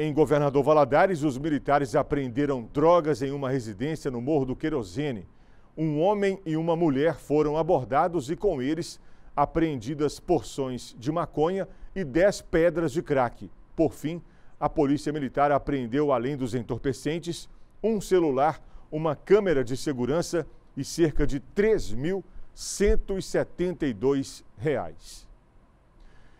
Em Governador Valadares, os militares apreenderam drogas em uma residência no Morro do Querosene. Um homem e uma mulher foram abordados e, com eles, apreendidas porções de maconha e 10 pedras de crack. Por fim, a Polícia Militar apreendeu, além dos entorpecentes, um celular, uma câmera de segurança e cerca de R$ 3.172.